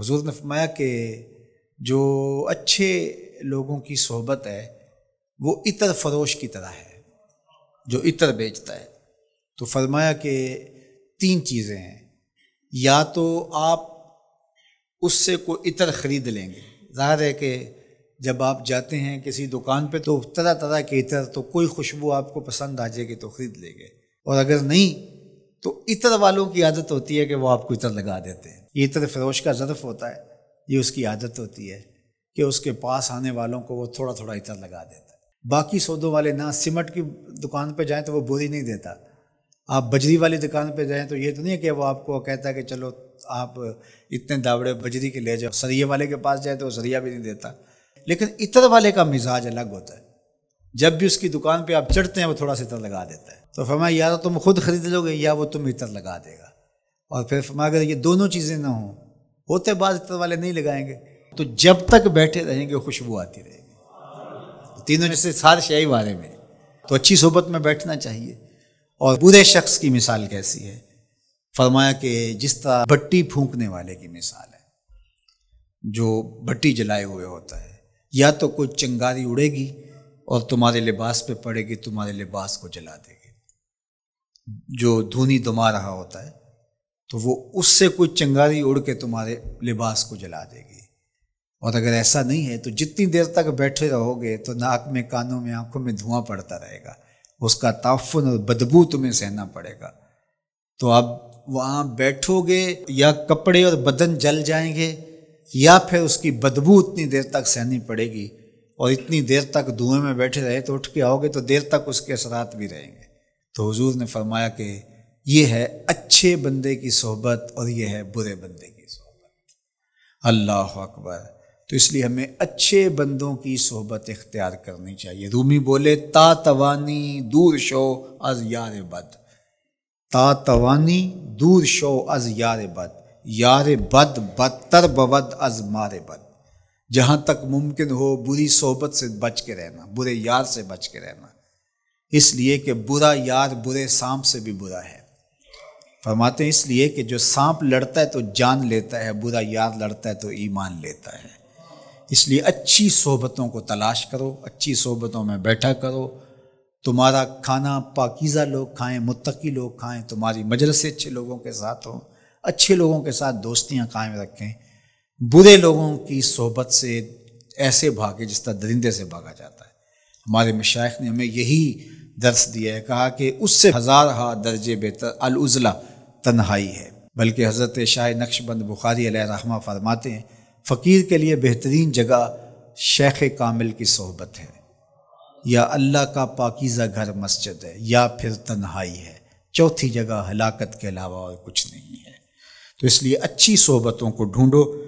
हजूर ने फरमाया कि जो अच्छे लोगों की सोहबत है वो इतर फरोश की तरह है जो इतर बेचता है तो फरमाया कि तीन चीज़ें हैं या तो आप उससे कोई इतर ख़रीद लेंगे ज़ाहिर है कि जब आप जाते हैं किसी दुकान पे तो तरह तरह के इतर तो कोई खुशबू आपको पसंद आ जाएगी तो ख़रीद लेंगे और अगर नहीं तो इतर वालों की आदत होती है कि वो आपको इतर लगा देते हैं ये इतर फरोश का जरफ होता है ये उसकी आदत होती है कि उसके पास आने वालों को वो थोड़ा थोड़ा इतर लगा देता है बाकी सौदों वाले ना सिमट की दुकान पर जाएँ तो वो बोरी नहीं देता आप बजरी वाली दुकान पर जाएँ तो ये तो नहीं है कि वो आपको कहता है कि चलो आप इतने दावड़े बजरी के ले जाओ सरिये वाले के पास जाए तो वो सरिया भी नहीं देता लेकिन इतर वाले का मिजाज अलग होता है जब भी उसकी दुकान पे आप चढ़ते हैं वो थोड़ा सा इतर लगा देता है तो फरमा या तो तुम खुद खरीद लोगे या वो तुम इतर लगा देगा और फिर फरमा अगर ये दोनों चीज़ें ना हों होते बाद इतर वाले नहीं लगाएंगे तो जब तक बैठे रहेंगे खुशबू आती रहेगी तीनों जैसे सार शाही बारे में तो अच्छी सोबत में बैठना चाहिए और बुरे शख्स की मिसाल कैसी है फरमाया कि जिस तरह भट्टी फूंकने वाले की मिसाल है जो भट्टी जलाए हुए होता है या तो कोई चिंगारी उड़ेगी और तुम्हारे लिबास पे पड़ेगी तुम्हारे लिबास को जला देगी जो धुनी दुमा रहा होता है तो वो उससे कोई चंगारी उड़ के तुम्हारे लिबास को जला देगी और अगर ऐसा नहीं है तो जितनी देर तक बैठे रहोगे तो नाक में कानों में आंखों में धुआं पड़ता रहेगा उसका ताफुन और बदबू तुम्हें सहना पड़ेगा तो अब वहाँ बैठोगे या कपड़े और बदन जल जाएंगे या फिर उसकी बदबू उतनी देर तक सहनी पड़ेगी और इतनी देर तक धुएं में बैठे रहे तो उठ के आओगे तो देर तक उसके असरात भी रहेंगे तो हुजूर ने फरमाया कि ये है अच्छे बंदे की सोहबत और ये है बुरे बंदे की सोहबत अल्लाह अकबर तो इसलिए हमें अच्छे बंदों की सोहबत इख्तियार करनी चाहिए रूमी बोले ता तवानी दूर शो अज यार बद ता तवानी दूर शो अज यार बद यार बद बदतर बवद अज मारे बद जहाँ तक मुमकिन हो बुरी सोहबत से बच के रहना बुरे यार से बच के रहना इसलिए कि बुरा यार बुरे सांप से भी बुरा है फरमाते हैं इसलिए कि जो सांप लड़ता है तो जान लेता है बुरा यार लड़ता है तो ईमान लेता है इसलिए अच्छी सोहबतों को तलाश करो अच्छी सोहबतों में बैठा करो तुम्हारा खाना पाकिज़ा लोग खाएं मुत्तकी लोग खाएं तुम्हारी मजरसे अच्छे लोगों के साथ हों अच्छे लोगों के साथ दोस्तियां कायम रखें बुरे लोगों की सोबत से ऐसे भागे जिस तरह दरिंदे से भागा जाता है हमारे मशाइ ने हमें यही दर्स दिया है कहा कि उससे हज़ार हा दर्जे बेहतर अलउजला तन्हाई है बल्कि हज़रत शाह नक्शबंद बुखारी अलहमा फरमाते हैं फ़कीर के लिए बेहतरीन जगह शेख कामिल की सोहबत है या अल्लाह का पाकिज़ा घर मस्जिद है या फिर तन्हाई है चौथी जगह हलाकत के अलावा और कुछ नहीं है तो इसलिए अच्छी सोहबतों को ढूंढो